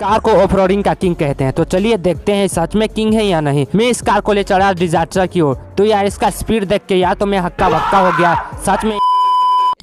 car को off roading का king कहते हैं तो चलिए देखते हैं सच में किंग है या नहीं मैं इस कार को ले चढ़ा डिजास्टर की ओर तो यार इसका स्पीड देख के यार तो मैं हक्का बक्का हो गया सच में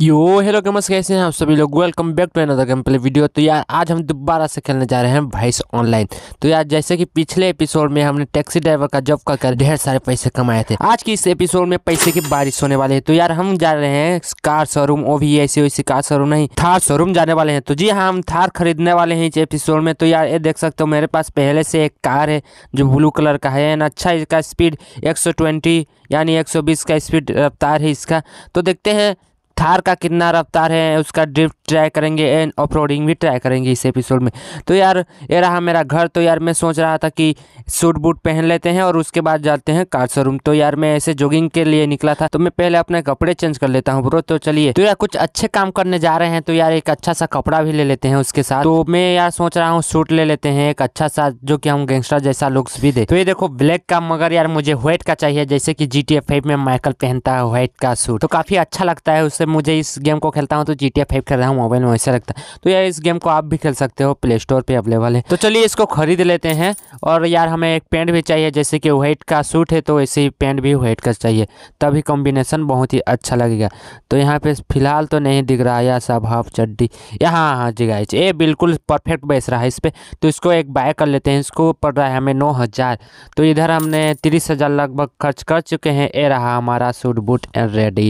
यो हेलो गेमर्स कैसे हैं आप सभी लोग welcome back to another game play video तो यार आज हम दोबारा से खेलने जा रहे हैं भाइस ऑनलाइन तो यार जैसे कि पिछले एपिसोड में हमने टैक्सी ड्राइवर का जॉब का कर ढेर सारे पैसे कमाए थे आज की इस एपिसोड में पैसे की बारिश होने वाली है तो यार हम जा रहे हैं कार शोरूम वो भी ऐसे वैसे कार शोरूम नहीं थार शोरूम जाने वाले हैं तो जी हाँ हम थार खरीदने वाले हैं इस एपिसोड में तो यार ये देख सकते हो मेरे पास पहले से एक कार है जो ब्लू कलर का है एंड अच्छा इसका स्पीड एक यानी एक का स्पीड रफ्तार है इसका तो देखते हैं थार का कितना रफ्तार है उसका ड्रिफ्ट ट्राई करेंगे एंड ऑफ भी ट्राई करेंगे इस एपिसोड में तो यार ये रहा मेरा घर तो यार मैं सोच रहा था कि सूट बूट पहन लेते हैं और उसके बाद जाते हैं कार शोरूम तो यार मैं ऐसे जॉगिंग के लिए निकला था तो मैं पहले अपने कपड़े चेंज कर लेता हूँ ब्रो तो चलिए तो यार कुछ अच्छे काम करने जा रहे हैं तो यार एक अच्छा सा कपड़ा भी ले लेते हैं उसके साथ तो मैं यार सोच रहा हूँ सूट ले लेते हैं एक अच्छा सा जो कि हम गैंगस्टर जैसा लुक्स भी दे तो ये देखो ब्लैक का मगर यार मुझे व्हाइट का चाहिए जैसे कि जी टी में माइकल पहनता है व्हाइट का सूट तो काफी अच्छा लगता है उससे मुझे इस गेम को खेलता हूँ तो जी टी खेल रहा हूँ मोबाइल में ऐसा लगता है तो यार इस गेम को आप भी खेल सकते हो प्ले स्टोर पर अवेलेबल है तो चलिए इसको खरीद लेते हैं और यार हमें एक पेंट भी चाहिए जैसे कि व्हाइट का सूट है तो ऐसे ही पेंट भी व्हाइट का चाहिए तभी कॉम्बिनेशन बहुत ही अच्छा लगेगा तो यहाँ पे फिलहाल तो नहीं दिख रहा यार सब हाफ चड्डी यहाँ हाँ जी ये बिल्कुल परफेक्ट बेस रहा है इस पर तो इसको एक बाय कर लेते हैं इसको पड़ रहा है हमें नौ हज़ार तो इधर हमने तीस हज़ार लगभग खर्च कर चुके हैं ये रहा हमारा सूट बूट एंड रेडी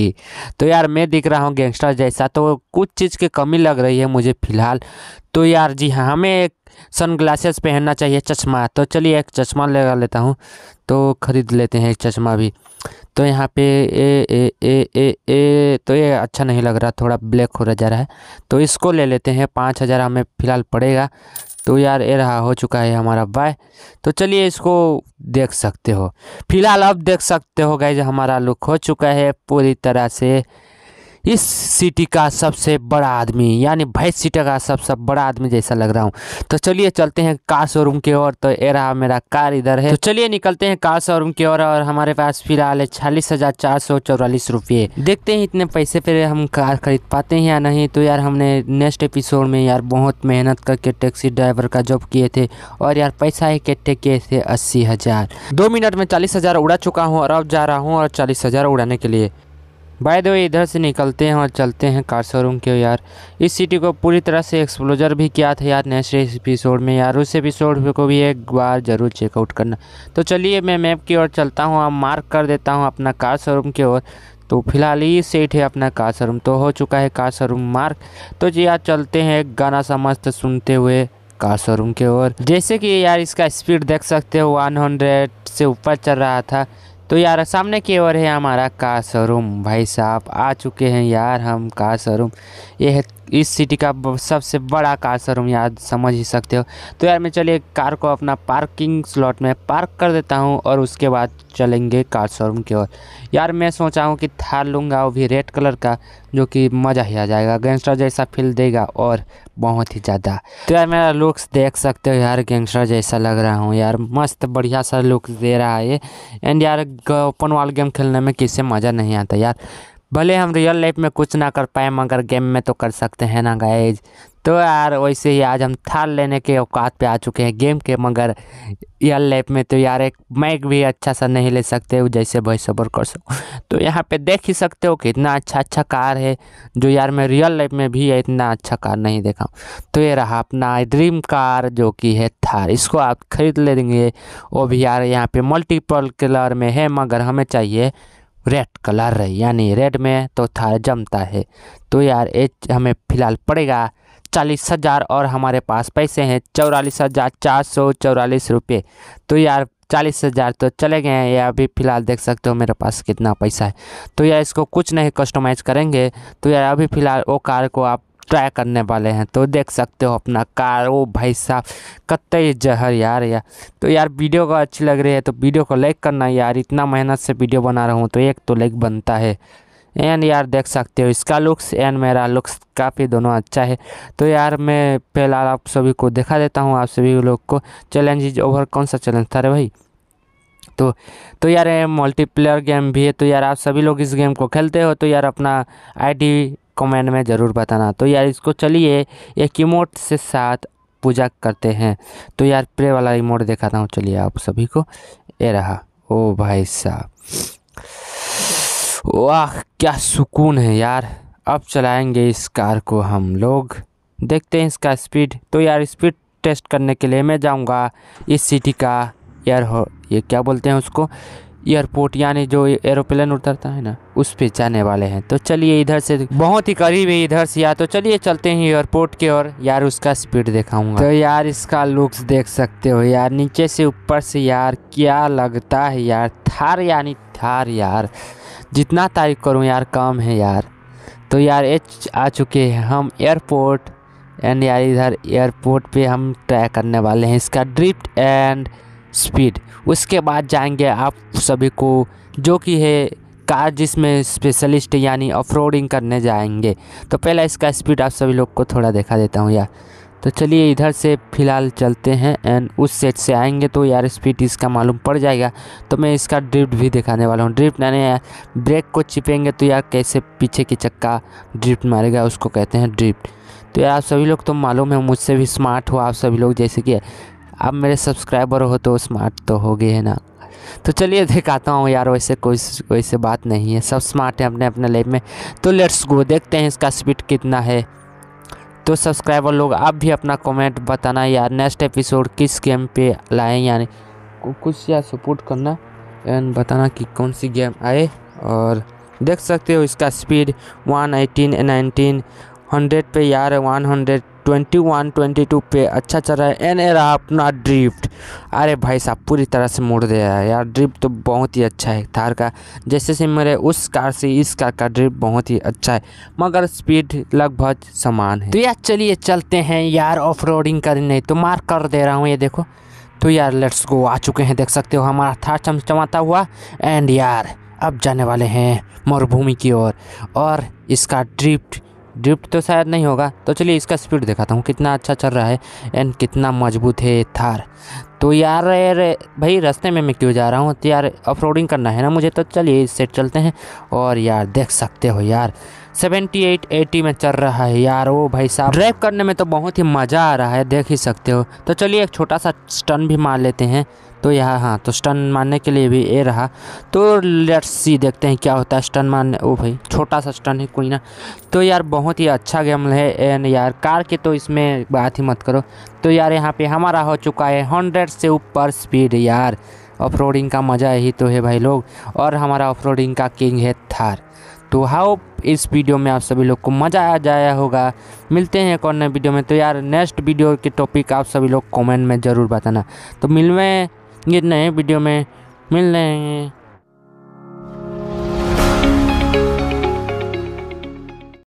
तो यार मैं दिख रहा हूँ गैंगस्टर जैसा तो कुछ चीज़ की कमी लग रही है मुझे फ़िलहाल तो यार जी हाँ हमें एक सन ग्लासेस पहनना चाहिए चश्मा तो चलिए एक चश्मा लगा लेता हूँ तो ख़रीद लेते हैं एक चश्मा भी तो यहाँ पे ए ए ए ए ए तो ये अच्छा नहीं लग रहा थोड़ा ब्लैक हो रहा जा रहा है तो इसको ले लेते हैं पाँच हज़ार हमें फ़िलहाल पड़ेगा तो यार ये रहा हो चुका है हमारा बाय तो चलिए इसको देख सकते हो फिलहाल अब देख सकते हो गए हमारा लुक हो चुका है पूरी तरह से इस सिटी का सबसे बड़ा आदमी यानी भाई सिटी का सबसे बड़ा आदमी जैसा लग रहा हूँ तो चलिए चलते हैं कार शोरूम की ओर तो ए रहा मेरा कार इधर है तो चलिए निकलते हैं कार शोरूम की ओर और हमारे पास फिलहाल है छालीस हजार चार सौ चौवालीस रुपये देखते हैं इतने पैसे पे हम कार खरीद पाते हैं या नहीं तो यार हमने नेक्स्ट एपिसोड में यार बहुत मेहनत करके टैक्सी ड्राइवर का जॉब किए थे और यार पैसा इकट्ठे किए थे अस्सी हजार दो मिनट में चालीस हजार उड़ा चुका हूँ और अब जा रहा हूँ और चालीस हजार उड़ाने के लिए बाय द वे इधर से निकलते हैं और चलते हैं कार शोरूम के यार इस सिटी को पूरी तरह से एक्सप्लोजर भी किया था यार नेक्स्ट एपिसोड में यार उस एपिसोड को भी एक बार ज़रूर चेकआउट करना तो चलिए मैं मैप की ओर चलता हूँ और मार्क कर देता हूँ अपना कार शोरूम की ओर तो फिलहाल ये सेट है अपना कार शोरूम तो हो चुका है कार शोरूम मार्क तो जी यार चलते हैं एक गाना सा मस्त सुनते हुए कार शोरूम के ओर जैसे कि यार इसका स्पीड देख सकते हो 100 से ऊपर चल रहा था तो यार सामने की ओर है हमारा का शोरूम भाई साहब आ चुके हैं यार हम कार शोरूम ये है इस सिटी का सबसे बड़ा कार शोरूम यार समझ ही सकते हो तो यार मैं चलिए कार को अपना पार्किंग स्लॉट में पार्क कर देता हूँ और उसके बाद चलेंगे कार शोरूम की ओर यार मैं सोचा हूँ कि थार लूँगा वो भी रेड कलर का जो कि मज़ा ही आ जाएगा गैंगस्टर जैसा फील देगा और बहुत ही ज़्यादा तो यार मेरा लुक्स देख सकते हो यार गैंगस्टर जैसा लग रहा हूँ यार मस्त बढ़िया सा लुक्स दे रहा है एंड यार ओपन वाल गेम खेलने में किसी मज़ा नहीं आता यार भले हम रियल लाइफ में कुछ ना कर पाए मगर गेम में तो कर सकते हैं ना गाइज तो यार वैसे ही आज हम थाल लेने के औकात पे आ चुके हैं गेम के मगर रियल लाइफ में तो यार एक मैक भी अच्छा सा नहीं ले सकते हो जैसे वॉइस ओवर कर सको तो यहाँ पे देख ही सकते हो कि इतना अच्छा अच्छा कार है जो यार मैं रियल लाइफ में भी इतना अच्छा कार नहीं देखा तो ये रहा अपना ड्रीम कार जो कि है थार इसको आप खरीद ले लेंगे वो भी यार यहाँ पर मल्टीपल कलर में है मगर हमें चाहिए रेड कलर है यानी रेड में तो थार जमता है तो यार ये हमें फ़िलहाल पड़ेगा चालीस हज़ार और हमारे पास पैसे हैं चौरालीस हज़ार चार सौ चौरालीस रुपये तो यार चालीस हज़ार तो चले गए हैं या अभी फ़िलहाल देख सकते हो मेरे पास कितना पैसा है तो यार इसको कुछ नहीं कस्टमाइज़ करेंगे तो यार अभी फ़िलहाल वो कार को आप ट्राई करने वाले हैं तो देख सकते हो अपना कार ओ भाई साहब कत जहर यार यार तो यार वीडियो को अच्छी लग रही है तो वीडियो को लाइक करना यार इतना मेहनत से वीडियो बना रहा हूँ तो एक तो लाइक बनता है एंड यार देख सकते हो इसका लुक्स एंड मेरा लुक्स काफ़ी दोनों अच्छा है तो यार मैं फिलहाल आप सभी को दिखा देता हूँ आप सभी लोग को चैलेंज ओवर कौन सा चैलेंज था रे भाई तो तो यार मल्टीप्लेयर गेम भी है तो यार आप सभी लोग इस गेम को खेलते हो तो यार अपना आईडी कमेंट में ज़रूर बताना तो यार इसको चलिए एक इमोट से साथ पूजा करते हैं तो यार प्रे वाला इमोट दिखाता हूँ चलिए आप सभी को ये रहा ओ भाई साहब वाह क्या सुकून है यार अब चलाएंगे इस कार को हम लोग देखते हैं इसका स्पीड तो यार स्पीड टेस्ट करने के लिए मैं जाऊंगा इस सिटी का यार हो ये क्या बोलते हैं उसको एयरपोर्ट यानी जो एरोप्लेन उतरता है ना उस पे जाने वाले हैं तो चलिए इधर से बहुत ही करीब है इधर से या तो चलिए चलते हैं एयरपोर्ट के और यार उसका स्पीड दिखाऊंगा तो यार इसका लुक्स देख सकते हो यार नीचे से ऊपर से यार क्या लगता है यार थार यानी थार यार जितना तारीफ करूँ यार काम है यार तो यार एच आ चुके हैं हम एयरपोर्ट एंड यार इधर एयरपोर्ट पे हम ट्राई करने वाले हैं इसका ड्रिफ्ट एंड स्पीड उसके बाद जाएंगे आप सभी को जो कि है कार जिसमें स्पेशलिस्ट यानी ऑफ करने जाएंगे तो पहला इसका स्पीड आप सभी लोग को थोड़ा दिखा देता हूँ यार तो चलिए इधर से फ़िलहाल चलते हैं एंड उस सेट से आएंगे तो यार स्पीड इसका मालूम पड़ जाएगा तो मैं इसका ड्रिफ्ट भी दिखाने वाला हूँ ड्रिफ्ट यानी यार ब्रेक को चिपेंगे तो यार कैसे पीछे की चक्का ड्रिफ्ट मारेगा उसको कहते हैं ड्रिफ्ट तो यार सभी लोग तो मालूम है मुझसे भी स्मार्ट हो आप सभी लोग जैसे कि आप मेरे सब्सक्राइबर हो तो स्मार्ट तो हो गए है ना तो चलिए दिखाता हूँ यार वैसे कोई कोई से बात नहीं है सब स्मार्ट है अपने अपने लाइफ में तो लेट्स गो देखते हैं इसका स्पीड कितना है तो सब्सक्राइबर लोग आप भी अपना कमेंट बताना यार नेक्स्ट एपिसोड किस गेम पे लाएँ यानी कुछ या सपोर्ट करना एंड बताना कि कौन सी गेम आए और देख सकते हो इसका speed one eighteen nineteen hundred पे यार one hundred twenty one twenty two पे अच्छा चल रहा है एन ए रहा अपना ड्रिफ्ट अरे भाई साहब पूरी तरह से मोड़ दे रहा है यार ड्रिफ्ट तो बहुत ही अच्छा है थार का जैसे से मेरे उस कार से इस कार का ड्रिफ्ट बहुत ही अच्छा है मगर स्पीड लगभग समान है तो यार चलिए चलते हैं यार ऑफ रोडिंग करने तो मार कर दे रहा हूँ ये देखो तो यार लेट्स गो आ चुके हैं देख सकते हो हमारा थार चमचमाता हुआ एंड यार अब जाने वाले हैं मरुभूमि की ओर और, और इसका ड्रिफ्ट ड्रिफ्ट तो शायद नहीं होगा तो चलिए इसका स्पीड दिखाता हूँ कितना अच्छा चल रहा है एंड कितना मजबूत है थार तो यार यार भाई रास्ते में मैं क्यों जा रहा हूँ तो यार ऑफ करना है ना मुझे तो चलिए इस सेट चलते हैं और यार देख सकते हो यार 78 एटी में चल रहा है यार ओ भाई साहब ड्राइव करने में तो बहुत ही मज़ा आ रहा है देख ही सकते हो तो चलिए एक छोटा सा स्टन भी मार लेते हैं तो यहाँ हाँ तो स्टन मारने के लिए भी ए रहा तो लेट्स सी देखते हैं क्या होता है स्टन मारने ओ भाई छोटा सा स्टन है कोई ना तो यार बहुत ही अच्छा गेम है एंड यार कार के तो इसमें बात ही मत करो तो यार यहाँ पे हमारा हो चुका है हंड्रेड से ऊपर स्पीड यार ऑफ का मज़ा ही तो है भाई लोग और हमारा ऑफ का किंग है थार तो हाउ इस वीडियो में आप सभी लोग को मज़ा आ जाया होगा मिलते हैं एक और नए वीडियो में तो यार नेक्स्ट वीडियो के टॉपिक आप सभी लोग कमेंट में ज़रूर बताना तो मिलवें ये नए वीडियो में मिल रहे हैं